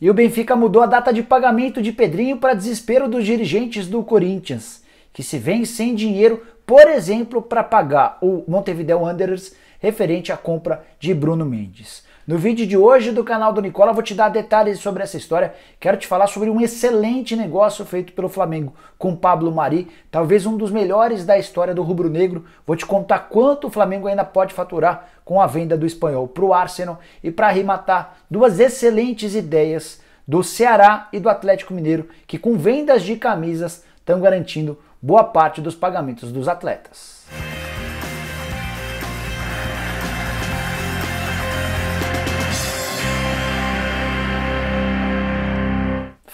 E o Benfica mudou a data de pagamento de Pedrinho para desespero dos dirigentes do Corinthians, que se vem sem dinheiro, por exemplo, para pagar o Montevideo Wanderers referente à compra de Bruno Mendes. No vídeo de hoje do canal do Nicola, vou te dar detalhes sobre essa história. Quero te falar sobre um excelente negócio feito pelo Flamengo com Pablo Mari, talvez um dos melhores da história do rubro-negro. Vou te contar quanto o Flamengo ainda pode faturar com a venda do espanhol para o Arsenal e para arrematar duas excelentes ideias do Ceará e do Atlético Mineiro, que com vendas de camisas estão garantindo boa parte dos pagamentos dos atletas.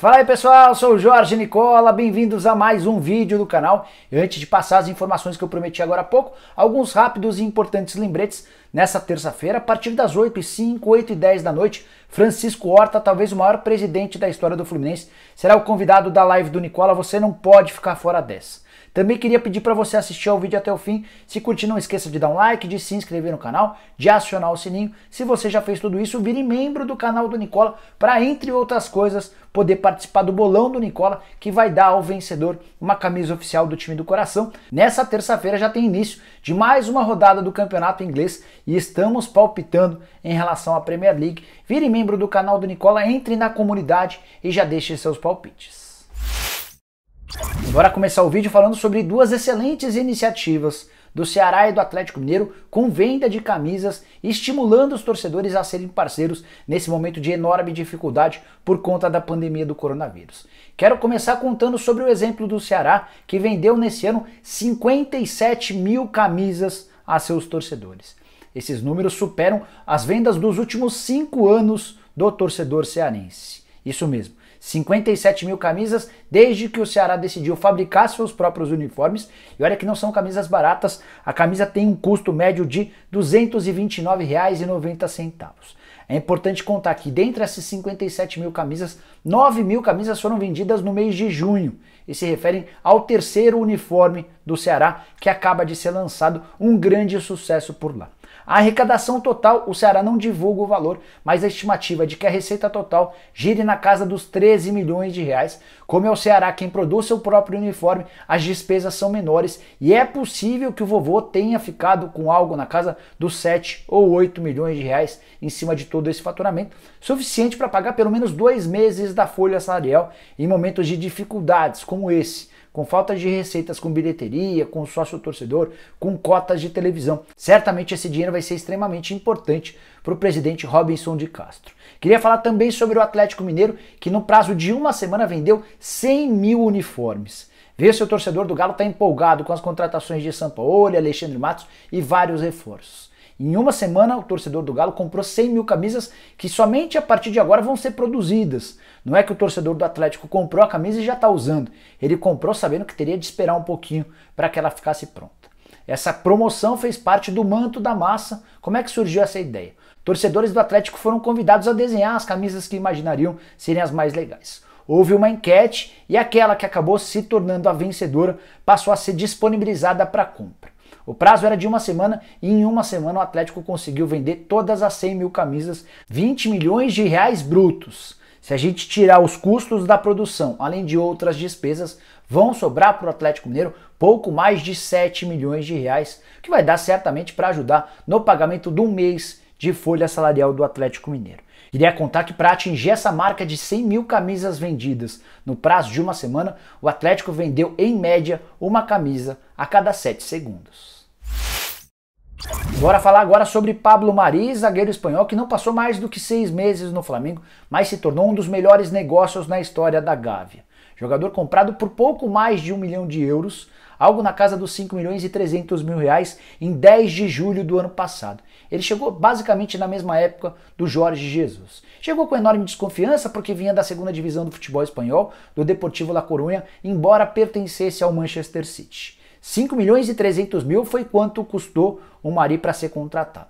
Fala aí pessoal, sou o Jorge Nicola, bem-vindos a mais um vídeo do canal. E antes de passar as informações que eu prometi agora há pouco, alguns rápidos e importantes lembretes. Nessa terça-feira, a partir das 8 e 05 8 e 10 da noite, Francisco Horta, talvez o maior presidente da história do Fluminense, será o convidado da live do Nicola, você não pode ficar fora dessa. Também queria pedir para você assistir ao vídeo até o fim. Se curtir, não esqueça de dar um like, de se inscrever no canal, de acionar o sininho. Se você já fez tudo isso, vire membro do canal do Nicola para, entre outras coisas, poder participar do bolão do Nicola, que vai dar ao vencedor uma camisa oficial do time do coração. Nessa terça-feira já tem início de mais uma rodada do campeonato inglês e estamos palpitando em relação à Premier League. Vire membro do canal do Nicola, entre na comunidade e já deixe seus palpites. Bora começar o vídeo falando sobre duas excelentes iniciativas do Ceará e do Atlético Mineiro com venda de camisas, estimulando os torcedores a serem parceiros nesse momento de enorme dificuldade por conta da pandemia do coronavírus. Quero começar contando sobre o exemplo do Ceará, que vendeu nesse ano 57 mil camisas a seus torcedores. Esses números superam as vendas dos últimos cinco anos do torcedor cearense. Isso mesmo. 57 mil camisas desde que o Ceará decidiu fabricar seus próprios uniformes. E olha que não são camisas baratas, a camisa tem um custo médio de R$ 229,90. É importante contar que dentre essas 57 mil camisas, 9 mil camisas foram vendidas no mês de junho e se referem ao terceiro uniforme do Ceará que acaba de ser lançado, um grande sucesso por lá. A arrecadação total, o Ceará não divulga o valor, mas a estimativa é de que a receita total gire na casa dos 13 milhões de reais. Como é o Ceará quem produz seu próprio uniforme, as despesas são menores e é possível que o vovô tenha ficado com algo na casa dos 7 ou 8 milhões de reais em cima de todo esse faturamento, suficiente para pagar pelo menos dois meses da folha salarial em momentos de dificuldades como esse com falta de receitas com bilheteria, com sócio torcedor, com cotas de televisão. Certamente esse dinheiro vai ser extremamente importante para o presidente Robinson de Castro. Queria falar também sobre o Atlético Mineiro, que no prazo de uma semana vendeu 100 mil uniformes. Vê se o torcedor do Galo está empolgado com as contratações de Sampaoli, Alexandre Matos e vários reforços. Em uma semana, o torcedor do Galo comprou 100 mil camisas que somente a partir de agora vão ser produzidas. Não é que o torcedor do Atlético comprou a camisa e já está usando. Ele comprou sabendo que teria de esperar um pouquinho para que ela ficasse pronta. Essa promoção fez parte do manto da massa. Como é que surgiu essa ideia? Torcedores do Atlético foram convidados a desenhar as camisas que imaginariam serem as mais legais. Houve uma enquete e aquela que acabou se tornando a vencedora passou a ser disponibilizada para compra. O prazo era de uma semana e em uma semana o Atlético conseguiu vender todas as 100 mil camisas, 20 milhões de reais brutos. Se a gente tirar os custos da produção, além de outras despesas, vão sobrar para o Atlético Mineiro pouco mais de 7 milhões de reais, que vai dar certamente para ajudar no pagamento de um mês de folha salarial do Atlético Mineiro. Iria contar que para atingir essa marca de 100 mil camisas vendidas no prazo de uma semana, o Atlético vendeu em média uma camisa a cada 7 segundos. Bora falar agora sobre Pablo Mari, zagueiro espanhol que não passou mais do que seis meses no Flamengo, mas se tornou um dos melhores negócios na história da Gávea. Jogador comprado por pouco mais de um milhão de euros, algo na casa dos 5 milhões e 300 mil reais em 10 de julho do ano passado. Ele chegou basicamente na mesma época do Jorge Jesus. Chegou com enorme desconfiança porque vinha da segunda divisão do futebol espanhol, do Deportivo La Coruña, embora pertencesse ao Manchester City. 5 milhões e 300 mil foi quanto custou o Mari para ser contratado.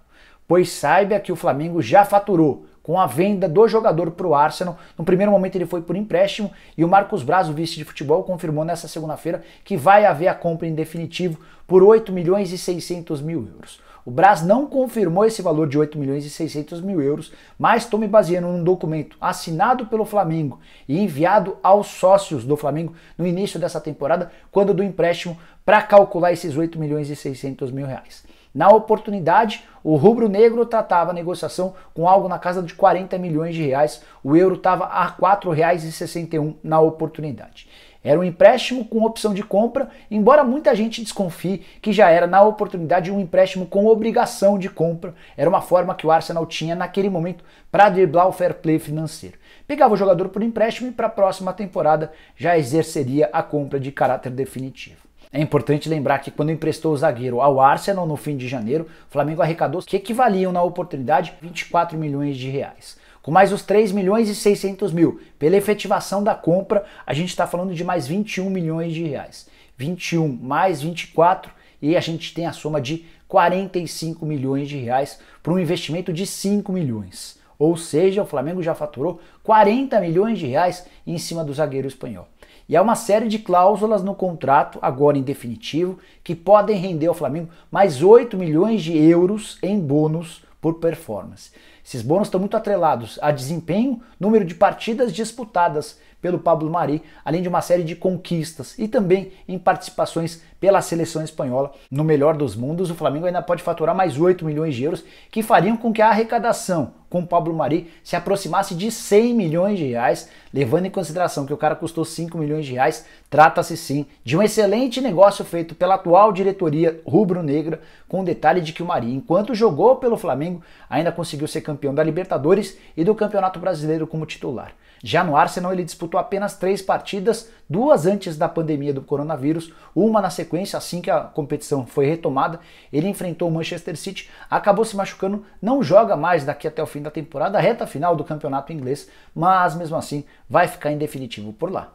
Pois saiba que o Flamengo já faturou com a venda do jogador para o Arsenal. No primeiro momento ele foi por empréstimo e o Marcos Braz, o vice de futebol, confirmou nessa segunda-feira que vai haver a compra em definitivo por 8 milhões e 600 mil euros. O Braz não confirmou esse valor de 8 milhões e 600 mil euros, mas estou me baseando num documento assinado pelo Flamengo e enviado aos sócios do Flamengo no início dessa temporada, quando do empréstimo, para calcular esses 8 milhões e 600 mil reais. Na oportunidade, o rubro-negro tratava a negociação com algo na casa de 40 milhões de reais. O euro estava a R$ 4,61 na oportunidade. Era um empréstimo com opção de compra, embora muita gente desconfie que já era, na oportunidade, um empréstimo com obrigação de compra. Era uma forma que o Arsenal tinha naquele momento para driblar o fair play financeiro. Pegava o jogador por empréstimo e para a próxima temporada já exerceria a compra de caráter definitivo. É importante lembrar que quando emprestou o zagueiro ao Arsenal no fim de janeiro, o Flamengo arrecadou que equivaliam na oportunidade 24 milhões de reais. Com mais os 3 milhões e 600 mil pela efetivação da compra, a gente está falando de mais 21 milhões de reais. 21 mais 24 e a gente tem a soma de 45 milhões de reais para um investimento de 5 milhões. Ou seja, o Flamengo já faturou 40 milhões de reais em cima do zagueiro espanhol. E há uma série de cláusulas no contrato, agora em definitivo, que podem render ao Flamengo mais 8 milhões de euros em bônus por performance. Esses bônus estão muito atrelados a desempenho, número de partidas disputadas pelo Pablo Mari, além de uma série de conquistas e também em participações pela seleção espanhola. No melhor dos mundos, o Flamengo ainda pode faturar mais 8 milhões de euros, que fariam com que a arrecadação com Pablo Mari se aproximasse de 100 milhões de reais, levando em consideração que o cara custou 5 milhões de reais, trata-se sim de um excelente negócio feito pela atual diretoria rubro-negra, com o detalhe de que o Mari, enquanto jogou pelo Flamengo, ainda conseguiu ser campeão da Libertadores e do Campeonato Brasileiro como titular. Já no Arsenal, ele disputou apenas três partidas, duas antes da pandemia do coronavírus, uma na sequência, assim que a competição foi retomada. Ele enfrentou o Manchester City, acabou se machucando, não joga mais daqui até o fim da temporada, reta final do campeonato inglês, mas mesmo assim vai ficar em definitivo por lá.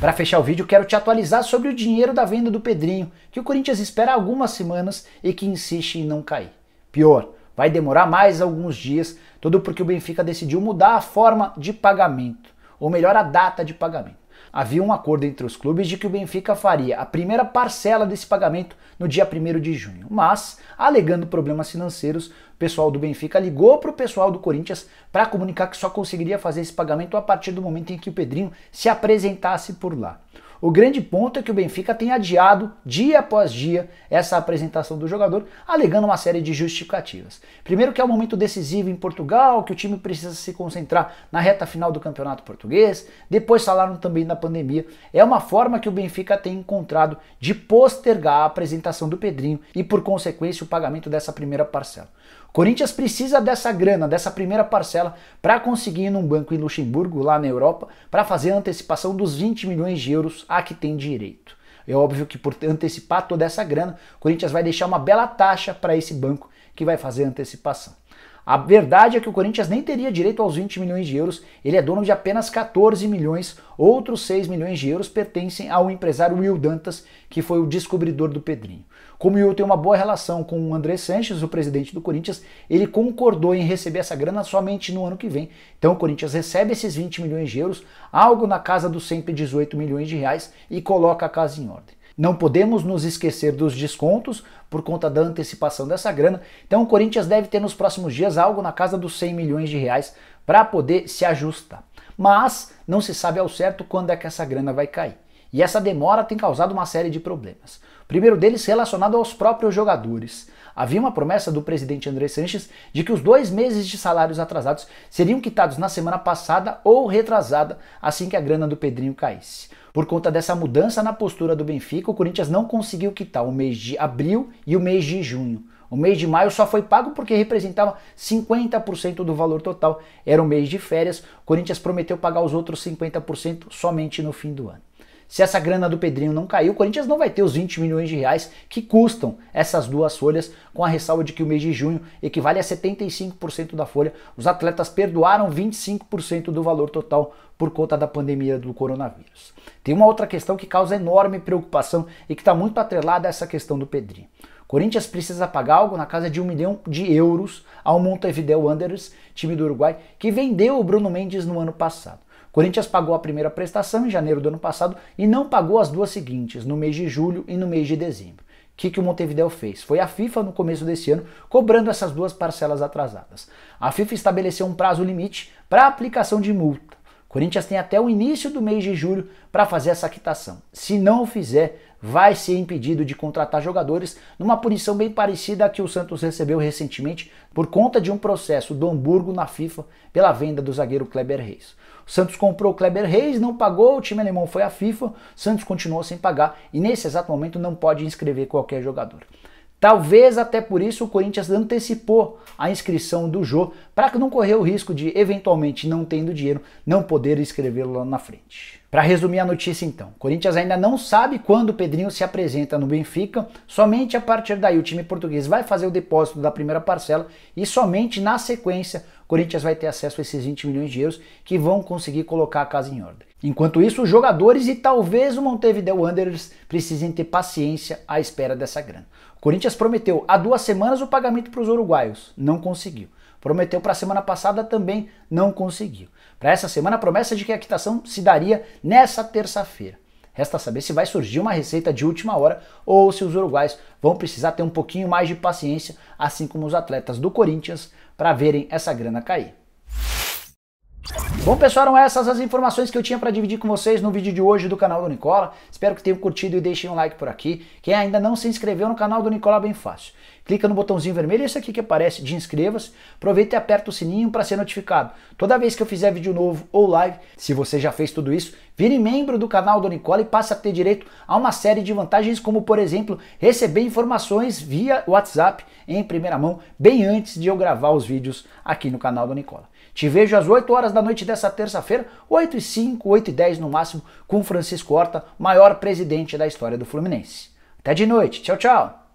Para fechar o vídeo, quero te atualizar sobre o dinheiro da venda do Pedrinho, que o Corinthians espera algumas semanas e que insiste em não cair. Pior, Vai demorar mais alguns dias, tudo porque o Benfica decidiu mudar a forma de pagamento, ou melhor, a data de pagamento. Havia um acordo entre os clubes de que o Benfica faria a primeira parcela desse pagamento no dia 1 de junho, mas, alegando problemas financeiros, o pessoal do Benfica ligou para o pessoal do Corinthians para comunicar que só conseguiria fazer esse pagamento a partir do momento em que o Pedrinho se apresentasse por lá. O grande ponto é que o Benfica tem adiado dia após dia essa apresentação do jogador, alegando uma série de justificativas. Primeiro que é um momento decisivo em Portugal, que o time precisa se concentrar na reta final do Campeonato Português, depois falaram também da pandemia. É uma forma que o Benfica tem encontrado de postergar a apresentação do Pedrinho e por consequência o pagamento dessa primeira parcela. Corinthians precisa dessa grana, dessa primeira parcela, para conseguir ir num banco em Luxemburgo, lá na Europa, para fazer a antecipação dos 20 milhões de euros a que tem direito. É óbvio que por antecipar toda essa grana, o Corinthians vai deixar uma bela taxa para esse banco que vai fazer a antecipação. A verdade é que o Corinthians nem teria direito aos 20 milhões de euros, ele é dono de apenas 14 milhões, outros 6 milhões de euros pertencem ao empresário Will Dantas, que foi o descobridor do Pedrinho. Como o Will tem uma boa relação com o André Sanches, o presidente do Corinthians, ele concordou em receber essa grana somente no ano que vem. Então o Corinthians recebe esses 20 milhões de euros, algo na casa dos 118 milhões de reais, e coloca a casa em ordem. Não podemos nos esquecer dos descontos por conta da antecipação dessa grana. Então o Corinthians deve ter nos próximos dias algo na casa dos 100 milhões de reais para poder se ajustar. Mas não se sabe ao certo quando é que essa grana vai cair. E essa demora tem causado uma série de problemas. O primeiro deles relacionado aos próprios jogadores. Havia uma promessa do presidente André Sanches de que os dois meses de salários atrasados seriam quitados na semana passada ou retrasada assim que a grana do Pedrinho caísse. Por conta dessa mudança na postura do Benfica, o Corinthians não conseguiu quitar o mês de abril e o mês de junho. O mês de maio só foi pago porque representava 50% do valor total. Era o mês de férias. O Corinthians prometeu pagar os outros 50% somente no fim do ano. Se essa grana do Pedrinho não caiu, o Corinthians não vai ter os 20 milhões de reais que custam essas duas folhas, com a ressalva de que o mês de junho equivale a 75% da folha. Os atletas perdoaram 25% do valor total por conta da pandemia do coronavírus. Tem uma outra questão que causa enorme preocupação e que está muito atrelada a essa questão do Pedrinho. Corinthians precisa pagar algo na casa de um milhão de euros ao Montevideo Wanderers, time do Uruguai, que vendeu o Bruno Mendes no ano passado. Corinthians pagou a primeira prestação em janeiro do ano passado e não pagou as duas seguintes, no mês de julho e no mês de dezembro. O que, que o Montevideo fez? Foi a FIFA, no começo desse ano, cobrando essas duas parcelas atrasadas. A FIFA estabeleceu um prazo limite para aplicação de multa. Corinthians tem até o início do mês de julho para fazer essa quitação. Se não o fizer, vai ser impedido de contratar jogadores, numa punição bem parecida à que o Santos recebeu recentemente por conta de um processo do Hamburgo na FIFA pela venda do zagueiro Kleber Reis. O Santos comprou o Kleber Reis, não pagou, o time alemão foi à FIFA, Santos continuou sem pagar e nesse exato momento não pode inscrever qualquer jogador. Talvez até por isso o Corinthians antecipou a inscrição do Jô para que não correr o risco de, eventualmente, não tendo dinheiro, não poder escrevê-lo lá na frente. Para resumir a notícia então, Corinthians ainda não sabe quando o Pedrinho se apresenta no Benfica, somente a partir daí o time português vai fazer o depósito da primeira parcela e somente na sequência o Corinthians vai ter acesso a esses 20 milhões de euros que vão conseguir colocar a casa em ordem. Enquanto isso, os jogadores e talvez o Montevideo Wanderers precisem ter paciência à espera dessa grana. O Corinthians prometeu há duas semanas o pagamento para os uruguaios, não conseguiu. Prometeu para a semana passada também, não conseguiu. Para essa semana, a promessa de que a quitação se daria nessa terça-feira. Resta saber se vai surgir uma receita de última hora ou se os uruguais vão precisar ter um pouquinho mais de paciência, assim como os atletas do Corinthians, para verem essa grana cair. Bom, pessoal, eram essas as informações que eu tinha para dividir com vocês no vídeo de hoje do canal do Nicola. Espero que tenham curtido e deixem um like por aqui. Quem ainda não se inscreveu no canal do Nicola, é bem fácil. Clica no botãozinho vermelho, esse aqui que aparece de inscreva-se. Aproveita e aperta o sininho para ser notificado. Toda vez que eu fizer vídeo novo ou live, se você já fez tudo isso, vire membro do canal do Nicola e passe a ter direito a uma série de vantagens, como por exemplo, receber informações via WhatsApp em primeira mão, bem antes de eu gravar os vídeos aqui no canal do Nicola. Te vejo às 8 horas da noite dessa terça-feira, 8 e 5, 8 e 10 no máximo, com Francisco Horta, maior presidente da história do Fluminense. Até de noite. Tchau, tchau.